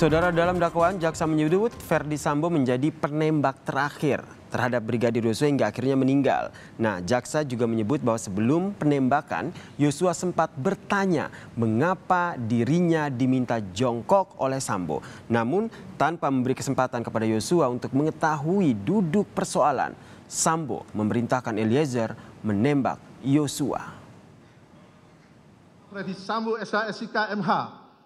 Saudara dalam dakwaan, jaksa menyebut Ferdi Sambo menjadi penembak terakhir terhadap Brigadir Yosua hingga akhirnya meninggal. Nah, jaksa juga menyebut bahwa sebelum penembakan, Yosua sempat bertanya mengapa dirinya diminta jongkok oleh Sambo. Namun, tanpa memberi kesempatan kepada Yosua untuk mengetahui duduk persoalan, Sambo memerintahkan Eliezer menembak Yosua. Freddy Sambo SHSIK MH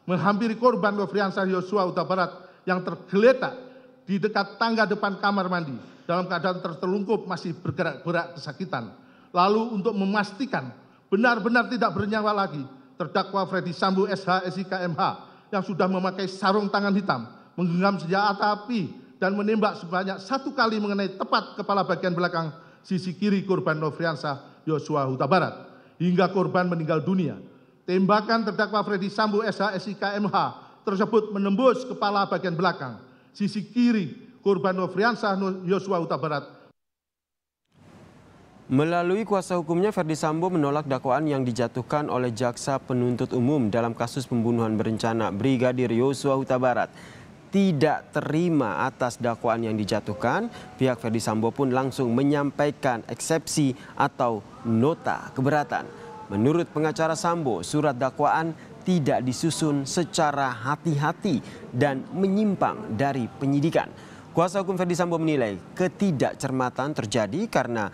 menghampiri korban Nofriansah Yosua Uta Barat yang tergeletak di dekat tangga depan kamar mandi dalam keadaan tertelungkup masih bergerak-gerak kesakitan. Lalu untuk memastikan benar-benar tidak bernyawa lagi, terdakwa Freddy Sambu SH SIKMH yang sudah memakai sarung tangan hitam, menggenggam senjata api dan menembak sebanyak satu kali mengenai tepat kepala bagian belakang sisi kiri korban Novriansa Yosua Huta Barat hingga korban meninggal dunia Tembakan terdakwa Freddy Sambo SH SIKMH tersebut menembus kepala bagian belakang, sisi kiri korban Nofriansah Yosua Huta Barat. Melalui kuasa hukumnya, Ferdi Sambo menolak dakwaan yang dijatuhkan oleh jaksa penuntut umum dalam kasus pembunuhan berencana Brigadir Yosua Huta Barat tidak terima atas dakwaan yang dijatuhkan, pihak Ferdi Sambo pun langsung menyampaikan eksepsi atau nota keberatan. Menurut pengacara Sambo, surat dakwaan tidak disusun secara hati-hati dan menyimpang dari penyidikan. Kuasa hukum Ferdi Sambo menilai ketidakcermatan terjadi karena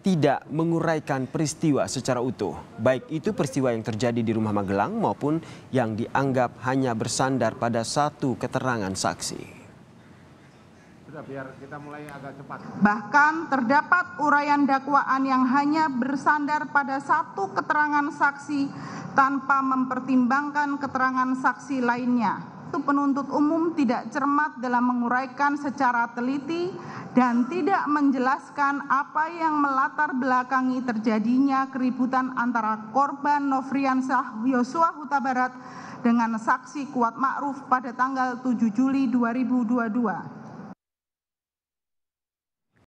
tidak menguraikan peristiwa secara utuh, baik itu peristiwa yang terjadi di rumah Magelang maupun yang dianggap hanya bersandar pada satu keterangan saksi biar kita mulai agak cepat. Bahkan terdapat uraian dakwaan yang hanya bersandar pada satu keterangan saksi tanpa mempertimbangkan keterangan saksi lainnya itu penuntut umum tidak cermat dalam menguraikan secara teliti dan tidak menjelaskan apa yang melatar belakangi terjadinya keributan antara korban Nofriansah Yosua Huta Barat dengan saksi Kuat Ma'ruf pada tanggal 7 Juli 2022.